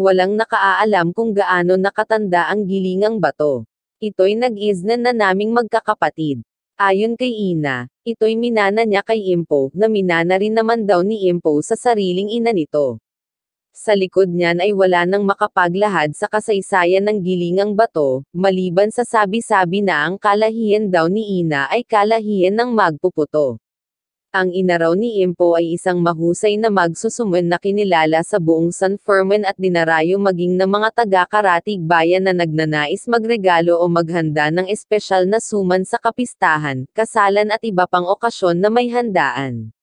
Walang nakaaalam kung gaano nakatanda ang gilingang bato. Ito'y nag-iznan na naming magkakapatid. Ayon kay Ina, ito'y minana niya kay Impo, na minana rin naman daw ni Impo sa sariling ina nito. Sa likod niyan ay wala nang makapaglahad sa kasaysayan ng gilingang bato, maliban sa sabi-sabi na ang kalahiyan daw ni Ina ay kalahiyan ng magpuputo. Ang ina raw ni Impo ay isang mahusay na magsusumun na kinilala sa buong San Fermin at dinarayo maging ng mga taga-karatig bayan na nagnanais magregalo o maghanda ng espesyal na suman sa kapistahan, kasalan at iba pang okasyon na may handaan.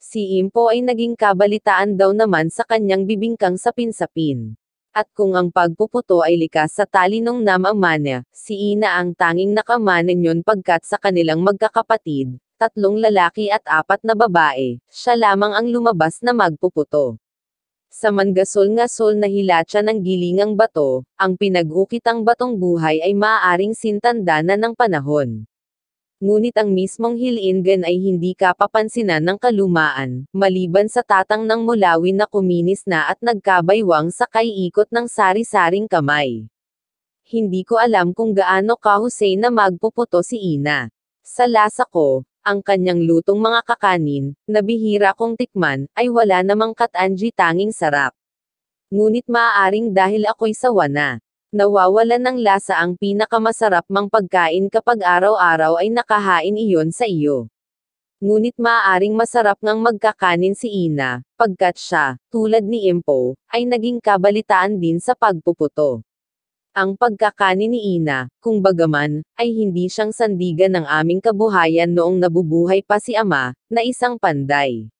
Si Impo ay naging kabalitaan daw naman sa kanyang bibingkang sapin-sapin. At kung ang pagpuputo ay likas sa talinong namamanya, si Ina ang tanging nakamana yon pagkat sa kanilang magkakapatid, tatlong lalaki at apat na babae, siya lamang ang lumabas na magpuputo. Sa mangasol-ngasol na hilatsa ng gilingang bato, ang pinagukitang batong buhay ay maaaring sintandana ng panahon. Ngunit ang mismong hilingan ay hindi kapapansinan ng kalumaan, maliban sa tatang ng mulawin na kuminis na at nagkabaywang sa kaiikot ng sari-saring kamay. Hindi ko alam kung gaano kahusay na magpuputo si Ina. Sa lasa ko, ang kanyang lutong mga kakanin, na bihira kong tikman, ay wala namang katanji tanging sarap. Ngunit maaaring dahil ako'y sawa na. Nawawalan ng lasa ang pinakamasarap mang pagkain kapag araw-araw ay nakahain iyon sa iyo. Ngunit maaaring masarap ngang magkakanin si Ina, pagkat siya, tulad ni Impo, ay naging kabalitaan din sa pagpuputo. Ang pagkakani ni Ina, kung bagaman, ay hindi siyang sandigan ng aming kabuhayan noong nabubuhay pa si Ama, na isang panday.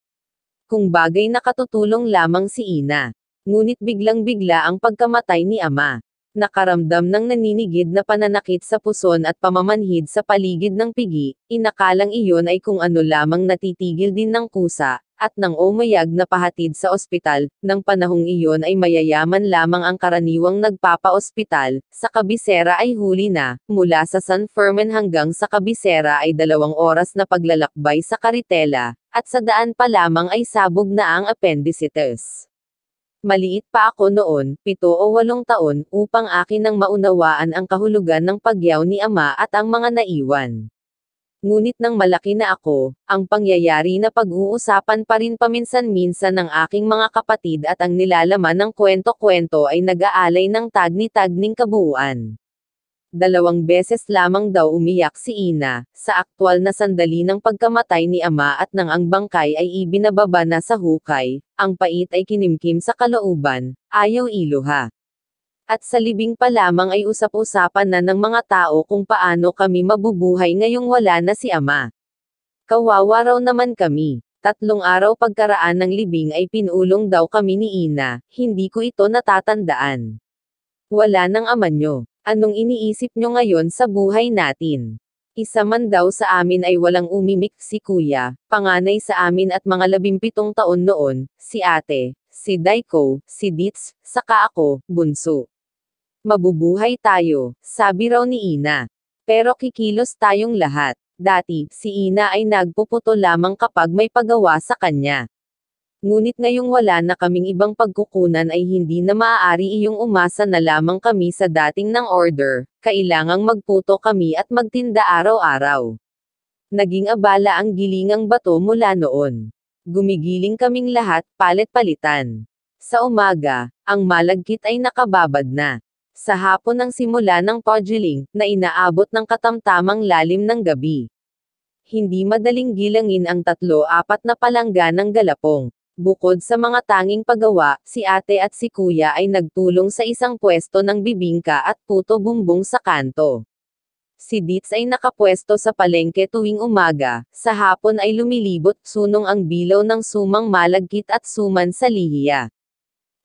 Kung bagay na katutulong lamang si Ina. Ngunit biglang-bigla ang pagkamatay ni Ama. Nakaramdam ng naninigid na pananakit sa puson at pamamanhid sa paligid ng pigi, inakalang iyon ay kung ano lamang natitigil din ng kusa, at nang umayag na pahatid sa ospital, ng panahong iyon ay mayayaman lamang ang karaniwang nagpapa-ospital, sa kabisera ay huli na, mula sa San Fermin hanggang sa kabisera ay dalawang oras na paglalakbay sa karitela, at sa daan pa lamang ay sabog na ang appendicitis. Maliit pa ako noon, pito o walong taon, upang akin nang maunawaan ang kahulugan ng pagyaw ni ama at ang mga naiwan. Ngunit nang malaki na ako, ang pangyayari na pag-uusapan pa rin paminsan-minsan ng aking mga kapatid at ang nilalaman ng kwento-kwento ay nag-aalay ng tagni-tagning kabuuan. Dalawang beses lamang daw umiyak si Ina, sa aktwal na sandali ng pagkamatay ni ama at nang ang bangkay ay ibinababa na sa hukay, ang pait ay kinimkim sa kalooban, ayaw iluha. At sa libing pa lamang ay usap-usapan na ng mga tao kung paano kami mabubuhay ngayong wala na si ama. Kawawa raw naman kami. Tatlong araw pagkaraan ng libing ay pinulong daw kami ni Ina, hindi ko ito natatandaan. Wala nang ama nyo. Anong iniisip nyo ngayon sa buhay natin? Isa man daw sa amin ay walang umimik si kuya, panganay sa amin at mga labimpitong taon noon, si ate, si Daiko, si Dits, saka ako, bunso. Mabubuhay tayo, sabi raw ni Ina. Pero kikilos tayong lahat. Dati, si Ina ay nagpuputo lamang kapag may pagawa sa kanya. Ngunit ngayong wala na kaming ibang pagkukunan ay hindi na maaari iyong umasa na lamang kami sa dating ng order, kailangang magputo kami at magtinda araw-araw. Naging abala ang gilingang bato mula noon. Gumigiling kaming lahat, palit-palitan. Sa umaga, ang malagkit ay nakababad na. Sa hapon ang simula ng podgiling, na inaabot ng katamtamang lalim ng gabi. Hindi madaling gilangin ang tatlo-apat na palangga ng galapong. Bukod sa mga tanging paggawa, si ate at si kuya ay nagtulong sa isang pwesto ng bibingka at puto bumbong sa kanto. Si Dits ay nakapwesto sa palengke tuwing umaga, sa hapon ay lumilibot, sunong ang bilaw ng sumang malagkit at suman sa lihiya.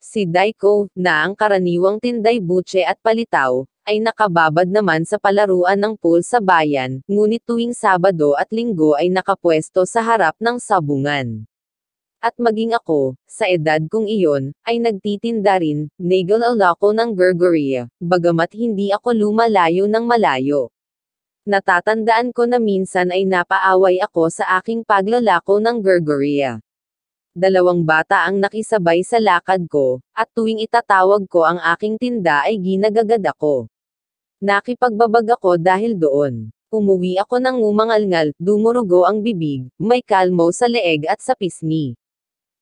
Si Daiko, na ang karaniwang tinday buche at palitaw, ay nakababad naman sa palaruan ng pool sa bayan, ngunit tuwing Sabado at Linggo ay nakapwesto sa harap ng sabungan. At maging ako, sa edad kong iyon, ay nagtitinda rin, nagel alako ng Gregoria, bagamat hindi ako lumalayo ng malayo. Natatandaan ko na minsan ay napaaway ako sa aking paglalako ng Gregoria. Dalawang bata ang nakisabay sa lakad ko, at tuwing itatawag ko ang aking tinda ay ginagagad ako. Nakipagbabag ako dahil doon. Umuwi ako ng umangalngal, dumurugo ang bibig, may kalmo sa leeg at sa pisngi.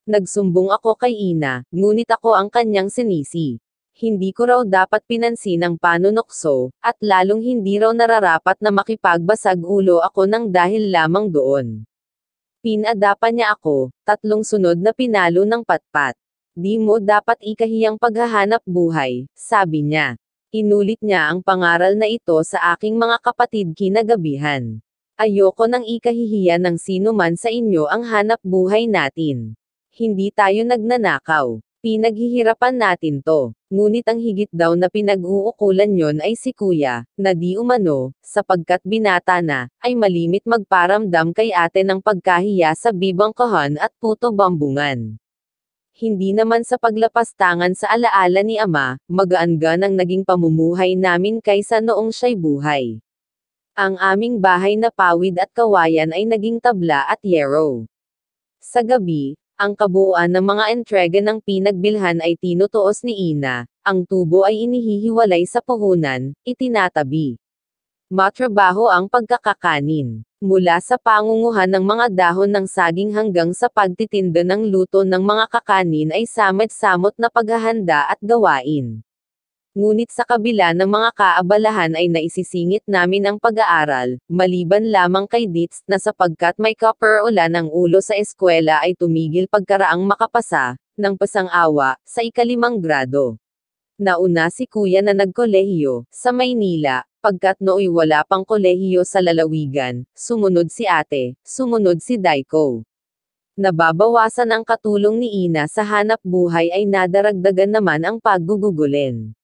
Nagsumbong ako kay Ina, ngunit ako ang kanyang sinisi. Hindi ko raw dapat pinansin ang panunokso, at lalong hindi raw nararapat na makipagbasag ulo ako ng dahil lamang doon. Pinadapa niya ako, tatlong sunod na pinalo ng patpat. Di mo dapat ikahiyang paghahanap buhay, sabi niya. Inulit niya ang pangaral na ito sa aking mga kapatid kinagabihan. Ayoko nang ikahihiya ng sino man sa inyo ang hanap buhay natin. Hindi tayo nagnanakaw. Pinaghihirapan natin to. Ngunit ang higit daw na pinag-uukulan yon ay si kuya, na di umano, sapagkat binata na, ay malimit magparamdam kay ate ng pagkahiya sa bibangkahan at puto bambungan. Hindi naman sa paglapastangan sa alaala ni ama, magaanggan ang naging pamumuhay namin kaysa noong siya'y buhay. Ang aming bahay na pawid at kawayan ay naging tabla at yero. Sa gabi, ang kabuuan ng mga entrega ng pinagbilhan ay tinutuos ni Ina, ang tubo ay inihihiwalay sa puhunan, itinatabi. Matrabaho ang pagkakakanin. Mula sa pangunguhan ng mga dahon ng saging hanggang sa pagtitinda ng luto ng mga kakanin ay samit-samot na paghahanda at gawain. Ngunit sa kabila ng mga kaabalahan ay naisisingit namin ang pag-aaral, maliban lamang kay Dits na sapagkat may copper kaperolan ang ulo sa eskwela ay tumigil pagkaraang makapasa, ng pasang-awa, sa ikalimang grado. Nauna si kuya na nagkolehiyo, sa Maynila, pagkat nooy wala pang kolehiyo sa lalawigan, sumunod si ate, sumunod si Daiko. Nababawasan ang katulong ni Ina sa hanap buhay ay nadaragdagan naman ang paggugugulin.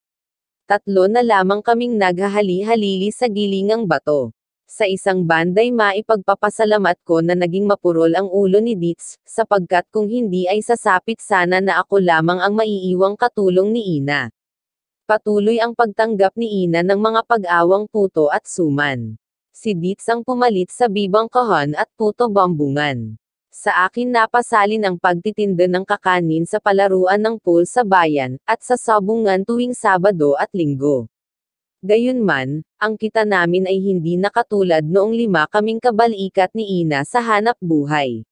Tatlo na lamang kaming naghahali-halili sa gilingang bato. Sa isang banday maipagpapasalamat ko na naging mapurol ang ulo ni Dits, sapagkat kung hindi ay sasapit sana na ako lamang ang maiiwang katulong ni Ina. Patuloy ang pagtanggap ni Ina ng mga pag-awang puto at suman. Si Dits ang pumalit sa bibang kahon at puto bambungan. Sa akin napasalin ang pagtitinda ng kakanin sa palaruan ng pool sa bayan, at sa sabungan tuwing Sabado at Linggo. Gayunman, ang kita namin ay hindi nakatulad noong lima kaming kabalikat ni Ina sa hanap buhay.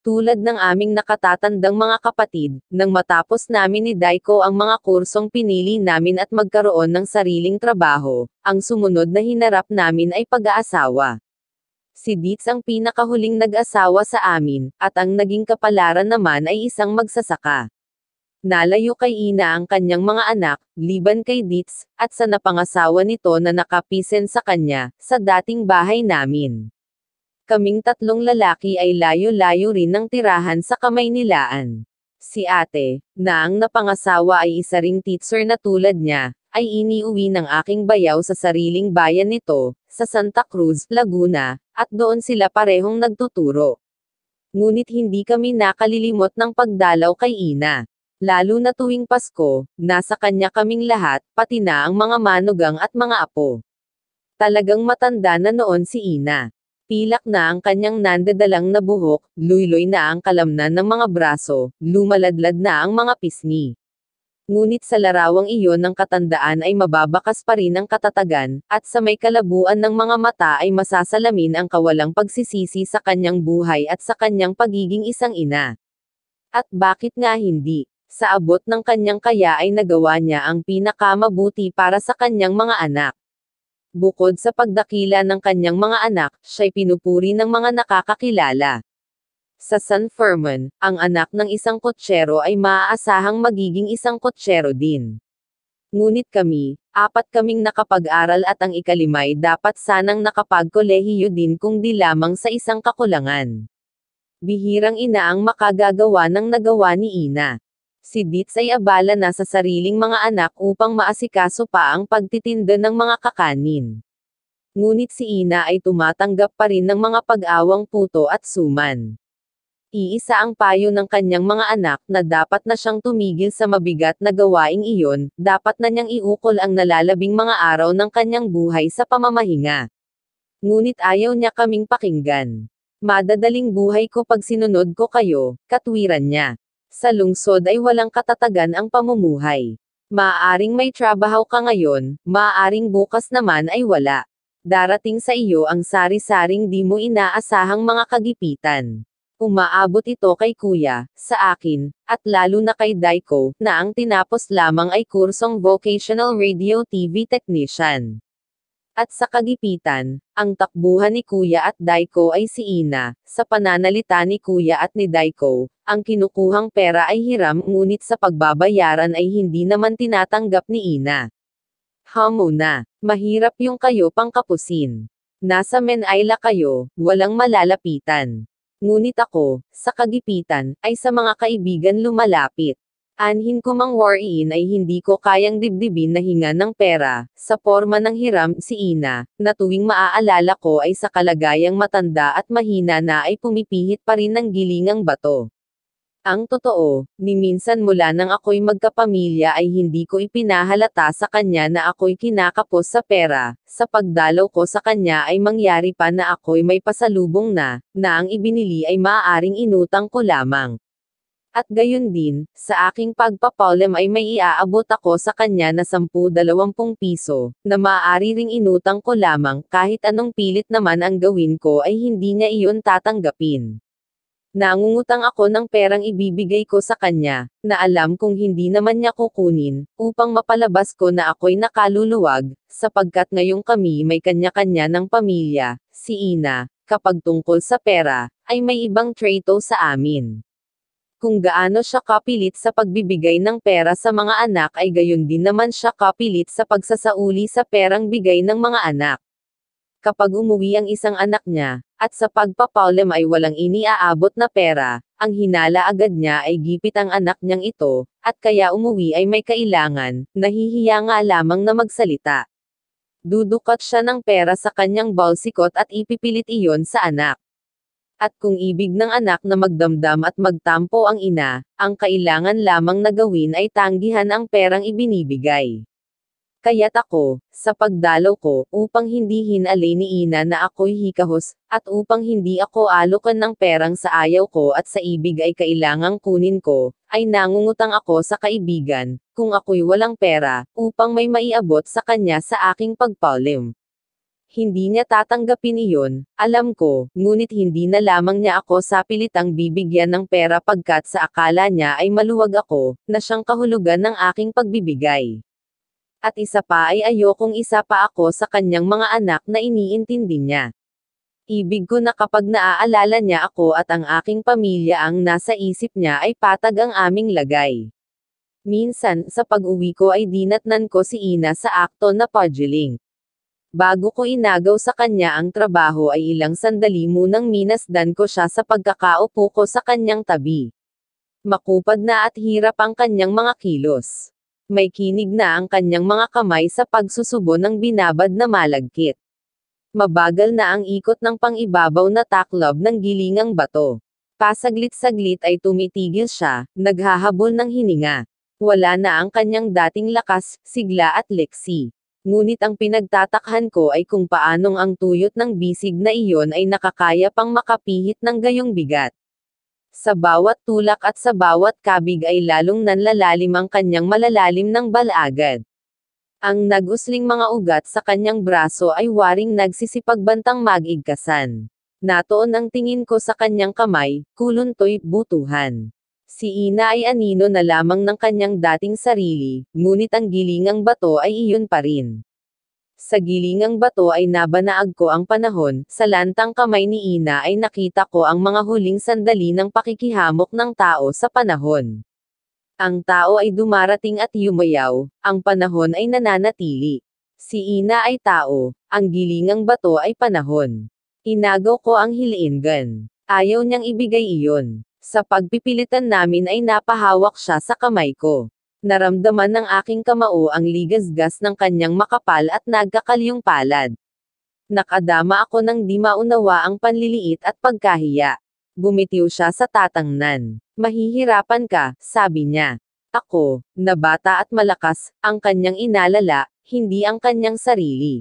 Tulad ng aming nakatatandang mga kapatid, nang matapos namin ni Daiko ang mga kursong pinili namin at magkaroon ng sariling trabaho, ang sumunod na hinarap namin ay pag-aasawa. Si Dietz ang pinakahuling nag-asawa sa amin, at ang naging kapalaran naman ay isang magsasaka. Nalayo kay Ina ang kanyang mga anak, liban kay Dietz, at sa napangasawa nito na nakapisen sa kanya, sa dating bahay namin. Kaming tatlong lalaki ay layo-layo rin ng tirahan sa kamay nilaan. Si ate, na ang napangasawa ay isa ring teacher na tulad niya, ay iniuwi ng aking bayaw sa sariling bayan nito, sa Santa Cruz, Laguna, at doon sila parehong nagtuturo. Ngunit hindi kami nakalilimot ng pagdalaw kay Ina. Lalo na tuwing Pasko, nasa kanya kaming lahat, pati na ang mga manugang at mga apo. Talagang matanda na noon si Ina. Pilak na ang kanyang nandadalang na buhok, luyloy na ang kalamnan ng mga braso, lumaladlad na ang mga pisngi. Ngunit sa larawang iyon ng katandaan ay mababakas pa rin ang katatagan, at sa may kalabuan ng mga mata ay masasalamin ang kawalang pagsisisi sa kanyang buhay at sa kanyang pagiging isang ina. At bakit nga hindi? Sa abot ng kanyang kaya ay nagawa niya ang pinakamabuti para sa kanyang mga anak. Bukod sa pagdakila ng kanyang mga anak, siya'y pinupuri ng mga nakakakilala. Sa San Fermin, ang anak ng isang kotsero ay maaasahang magiging isang kotsero din. Ngunit kami, apat kaming nakapag-aral at ang ikalimay dapat sanang nakapag-kolehiyo din kung di lamang sa isang kakulangan. Bihirang ina ang makagagawa ng nagawa ni Ina. Si Dits ay abala na sa sariling mga anak upang maasikaso pa ang pagtitinda ng mga kakanin. Ngunit si Ina ay tumatanggap pa rin ng mga pag-awang puto at suman. Iisa ang payo ng kanyang mga anak na dapat na siyang tumigil sa mabigat na gawaing iyon, dapat na niyang iukol ang nalalabing mga araw ng kanyang buhay sa pamamahinga. Ngunit ayaw niya kaming pakinggan. Madadaling buhay ko pag sinunod ko kayo, katwiran niya. Sa lungsod ay walang katatagan ang pamumuhay. Maaring may trabaho ka ngayon, maaring bukas naman ay wala. Darating sa iyo ang sari-saring di mo inaasahang mga kagipitan. Umaabot ito kay kuya, sa akin, at lalo na kay Daiko, na ang tinapos lamang ay kursong Vocational Radio TV Technician. At sa kagipitan, ang takbuhan ni Kuya at Daiko ay si Ina, sa pananalita ni Kuya at ni Daiko, ang kinukuhang pera ay hiram ngunit sa pagbabayaran ay hindi naman tinatanggap ni Ina. Ha muna, mahirap yung kayo pang kapusin. Nasa Menayla kayo, walang malalapitan. Ngunit ako, sa kagipitan, ay sa mga kaibigan lumalapit. Anhin ko mang wariin ay hindi ko kayang dibdibin na hinga ng pera, sa forma ng hiram si Ina, na tuwing maaalala ko ay sa kalagayang matanda at mahina na ay pumipihit pa rin ng gilingang bato. Ang totoo, ni minsan mula nang ako'y magkapamilya ay hindi ko ipinahalata sa kanya na ako'y kinakapos sa pera, sa pagdalaw ko sa kanya ay mangyari pa na ako'y may pasalubong na, na ang ibinili ay maaaring inutang ko lamang. At gayon din, sa aking pagpapalim ay may iaabot ako sa kanya na 10-20 piso, na maaari ring inutang ko lamang kahit anong pilit naman ang gawin ko ay hindi niya iyon tatanggapin. Nangungutang ako ng perang ibibigay ko sa kanya, na alam kong hindi naman niya kukunin, upang mapalabas ko na ako'y nakaluluwag, sapagkat ngayong kami may kanya-kanya ng pamilya, si Ina, kapag tungkol sa pera, ay may ibang trato sa amin. Kung gaano siya kapilit sa pagbibigay ng pera sa mga anak ay gayon din naman siya kapilit sa pagsasauli sa perang bigay ng mga anak kapag umuwi ang isang anak niya, at sa pagpapaulam ay walang iniaabot na pera, ang hinala agad niya ay gipit ang anak niyang ito, at kaya umuwi ay may kailangan, nahihiya nga lamang na magsalita. Dudukot siya ng pera sa kanyang balsikot at ipipilit iyon sa anak. At kung ibig ng anak na magdamdam at magtampo ang ina, ang kailangan lamang na gawin ay tanggihan ang perang ibinibigay. Kaya't ako, sa pagdalaw ko, upang hindi hinalay ni Ina na ako'y hikahos, at upang hindi ako alokan ng perang sa ayaw ko at sa ibig ay kailangang kunin ko, ay nangungutang ako sa kaibigan, kung ako'y walang pera, upang may maiabot sa kanya sa aking pagpalim. Hindi niya tatanggapin iyon, alam ko, ngunit hindi na lamang niya ako sa pilitang bibigyan ng pera pagkat sa akala niya ay maluwag ako, na siyang kahulugan ng aking pagbibigay. At isa pa ay ayokong isa pa ako sa kanyang mga anak na iniintindi niya. Ibig ko na kapag naaalala niya ako at ang aking pamilya ang nasa isip niya ay patag ang aming lagay. Minsan, sa pag-uwi ko ay dinatnan ko si Ina sa akto na paddling. Bago ko inagaw sa kanya ang trabaho ay ilang sandali munang minasdan ko siya sa pagkakaupo ko sa kanyang tabi. Makupad na at hirap ang kanyang mga kilos. May kinig na ang kanyang mga kamay sa pagsusubo ng binabad na malagkit. Mabagal na ang ikot ng pangibabaw na taklob ng gilingang bato. Pasaglit-saglit ay tumitigil siya, naghahabol ng hininga. Wala na ang kanyang dating lakas, sigla at leksi. Ngunit ang pinagtatakhan ko ay kung paanong ang tuyot ng bisig na iyon ay nakakaya pang makapihit ng gayong bigat. Sa bawat tulak at sa bawat kabig ay lalong nanlalalim ang kanyang malalalim ng balagad. Ang nagusling mga ugat sa kanyang braso ay waring nagsisipagbantang magigkasan. Natoon ang tingin ko sa kanyang kamay, kuluntoy, butuhan. Si Ina ay anino na lamang ng kanyang dating sarili, ngunit ang gilingang bato ay iyon pa rin. Sa gilingang bato ay nabanaag ko ang panahon, sa lantang kamay ni Ina ay nakita ko ang mga huling sandali ng pakikihamok ng tao sa panahon. Ang tao ay dumarating at yumayaw, ang panahon ay nananatili. Si Ina ay tao, ang gilingang bato ay panahon. Inagaw ko ang hiliingan. Ayaw niyang ibigay iyon. Sa pagpipilitan namin ay napahawak siya sa kamay ko. Naramdaman ng aking kamao ang ligasgas ng kanyang makapal at nagkakalyong palad. Nakadama ako ng di maunawa ang panliliit at pagkahiya. Gumitiw siya sa tatangnan. Mahihirapan ka, sabi niya. Ako, na bata at malakas, ang kanyang inalala, hindi ang kanyang sarili.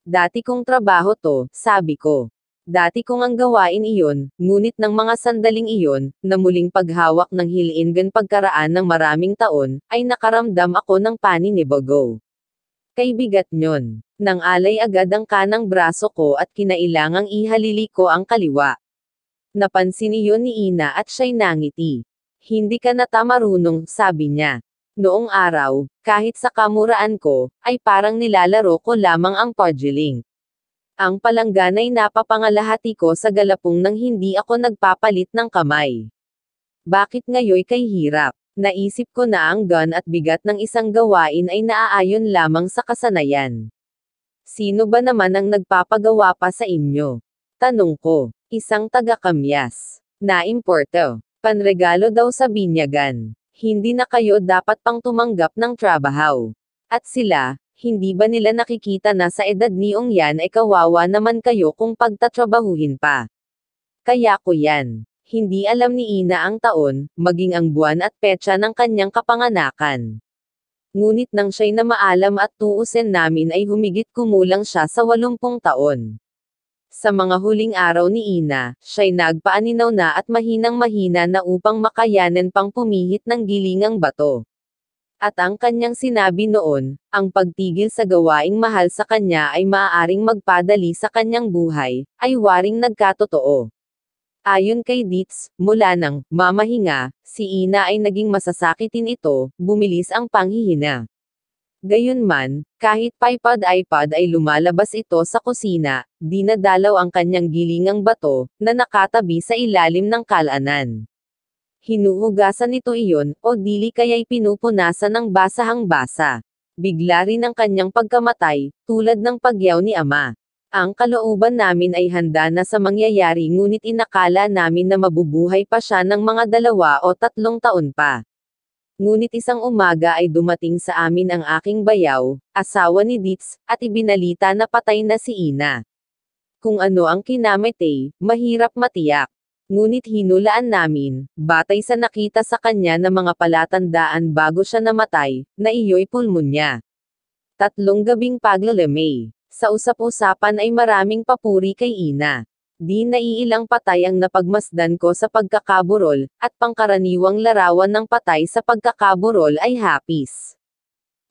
Dati kong trabaho to, sabi ko. Dati kong ang gawain iyon, ngunit ng mga sandaling iyon, na muling paghawak ng hilingan pagkaraan ng maraming taon, ay nakaramdam ako ng paninibago. Kay bigat nyon. Nang alay agad ang kanang braso ko at kinailangang ihalili ko ang kaliwa. Napansin iyon ni Ina at siya'y nangiti. Hindi ka na tamarunong, sabi niya. Noong araw, kahit sa kamuraan ko, ay parang nilalaro ko lamang ang podgeling. Ang palanggan ay napapangalahati ko sa galapong nang hindi ako nagpapalit ng kamay. Bakit ngayoy kay hirap? Naisip ko na ang gun at bigat ng isang gawain ay naaayon lamang sa kasanayan. Sino ba naman ang nagpapagawa pa sa inyo? Tanong ko. Isang taga-kamyas. Na importo. Panregalo daw sa binyagan. Hindi na kayo dapat pang tumanggap ng trabaho. At sila, hindi ba nila nakikita na sa edad niyong yan ay kawawa naman kayo kung pagtatrabahuhin pa. Kaya ko yan. Hindi alam ni Ina ang taon, maging ang buwan at petsa ng kanyang kapanganakan. Ngunit nang siya'y namaalam at tuusin namin ay humigit kumulang siya sa walumpung taon. Sa mga huling araw ni Ina, siya'y nagpaaninaw na at mahinang-mahina na upang makayanan pang pumihit ng gilingang bato at ang kanyang sinabi noon, ang pagtigil sa gawaing mahal sa kanya ay maaaring magpadali sa kanyang buhay, ay waring nagkatotoo. Ayon kay Dietz, mula ng mamahinga, si Ina ay naging masasakitin ito, bumilis ang panghihina. Gayunman, kahit paypad-iPad ay lumalabas ito sa kusina, dinadalaw ang kanyang gilingang bato, na nakatabi sa ilalim ng kalanan hinuhugasan ito iyon, o dili kaya'y pinupunasan ng basahang basa. Bigla rin ang kanyang pagkamatay, tulad ng pagyaw ni ama. Ang kalooban namin ay handa na sa mangyayari ngunit inakala namin na mabubuhay pa siya ng mga dalawa o tatlong taon pa. Ngunit isang umaga ay dumating sa amin ang aking bayaw, asawa ni Dits, at ibinalita na patay na si Ina. Kung ano ang kinamete, mahirap matiyak ngunit hinulaan namin, batay sa nakita sa kanya na mga palatandaan bago siya namatay, na iyo'y pulmonya. Tatlong gabing paglalamay. Sa usap-usapan ay maraming papuri kay Ina. Di na iilang patay ang napagmasdan ko sa pagkakaburol, at pangkaraniwang larawan ng patay sa pagkakaburol ay hapis.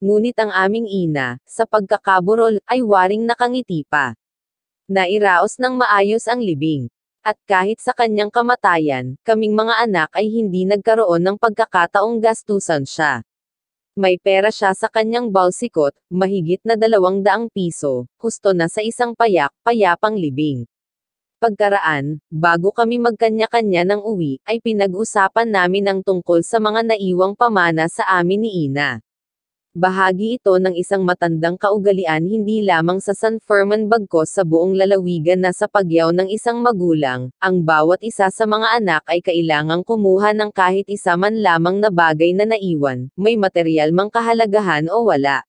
Ngunit ang aming ina, sa pagkakaburol, ay waring nakangiti pa. Nairaos ng maayos ang libing. At kahit sa kanyang kamatayan, kaming mga anak ay hindi nagkaroon ng pagkakataong gastusan siya. May pera siya sa kanyang balsikot, mahigit na dalawang daang piso, husto na sa isang payak, payapang libing. Pagkaraan, bago kami magkanya-kanya ng uwi, ay pinag-usapan namin ang tungkol sa mga naiwang pamana sa amin ni Ina. Bahagi ito ng isang matandang kaugalian hindi lamang sa San Ferman bagkos sa buong lalawigan na sa pagyaw ng isang magulang, ang bawat isa sa mga anak ay kailangang kumuha ng kahit isa man lamang na bagay na naiwan, may material mang kahalagahan o wala.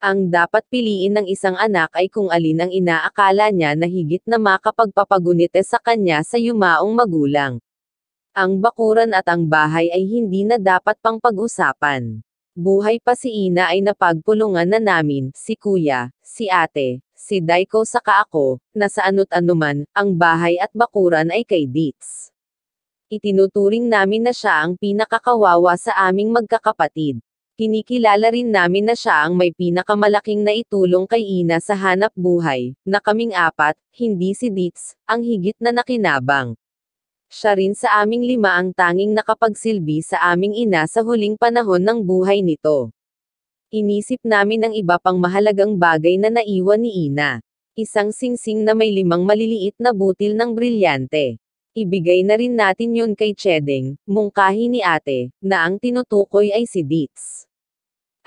Ang dapat piliin ng isang anak ay kung alin ang inaakala niya na higit na makapagpapagunite sa kanya sa yumaong magulang. Ang bakuran at ang bahay ay hindi na dapat pang pag-usapan. Buhay pa si Ina ay napagpulungan na namin, si kuya, si ate, si Daiko saka ako, na sa ano't anuman, ang bahay at bakuran ay kay Dits. Itinuturing namin na siya ang pinakakawawa sa aming magkakapatid. Kinikilala rin namin na siya ang may pinakamalaking naitulong kay Ina sa hanap buhay, na kaming apat, hindi si Dits, ang higit na nakinabang siya rin sa aming lima ang tanging nakapagsilbi sa aming ina sa huling panahon ng buhay nito. Inisip namin ang iba pang mahalagang bagay na naiwan ni Ina. Isang singsing na may limang maliliit na butil ng brilyante. Ibigay na rin natin yun kay Chedeng, mungkahi ni ate, na ang tinutukoy ay si Ditz.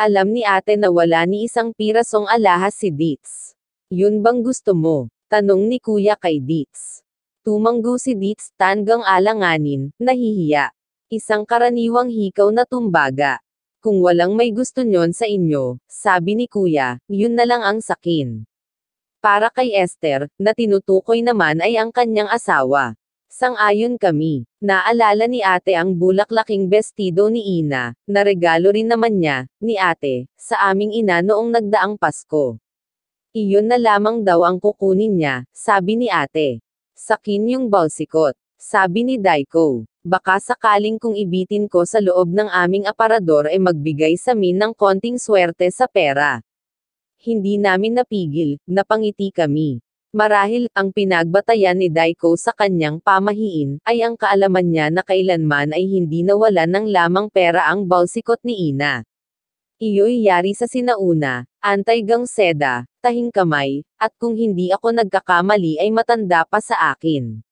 Alam ni ate na wala ni isang pirasong alahas si Ditz. Yun bang gusto mo? Tanong ni kuya kay Ditz. Tumanggo si Dietz, tanggang alanganin, nahihiya. Isang karaniwang hikaw na tumbaga. Kung walang may gusto nyon sa inyo, sabi ni kuya, yun na lang ang sakin. Para kay Esther, na tinutukoy naman ay ang kanyang asawa. Sang-ayon kami, naalala ni ate ang bulaklaking bestido ni Ina, na regalo rin naman niya, ni ate, sa aming ina noong nagdaang Pasko. Iyon na lamang daw ang kukunin niya, sabi ni ate. Sakin yung balsikot. Sabi ni Daiko. Baka sakaling kung ibitin ko sa loob ng aming aparador ay magbigay sa min ng konting swerte sa pera. Hindi namin napigil, napangiti kami. Marahil, ang pinagbatayan ni Daiko sa kanyang pamahiin, ay ang kaalaman niya na kailanman ay hindi nawala ng lamang pera ang balsikot ni Ina. Iyo'y yari sa sinauna, antay gang seda, tahing kamay, at kung hindi ako nagkakamali ay matanda pa sa akin.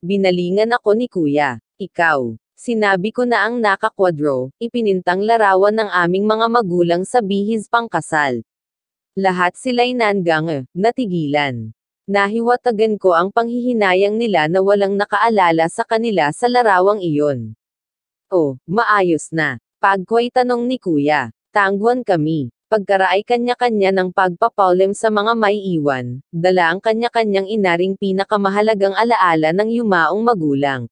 Binalingan ako ni kuya. Ikaw. Sinabi ko na ang nakakwadro, ipinintang larawan ng aming mga magulang sa bihis pangkasal. Lahat sila'y nangang, natigilan. Nahiwatagan ko ang panghihinayang nila na walang nakaalala sa kanila sa larawang iyon. Oh, maayos na. Pagkway tanong ni kuya. Tangguan kami. Pagkaraay kanya-kanya ng pagpapaulim sa mga maiiwan, dala ang kanya-kanyang inaring pinakamahalagang alaala ng yumaong magulang.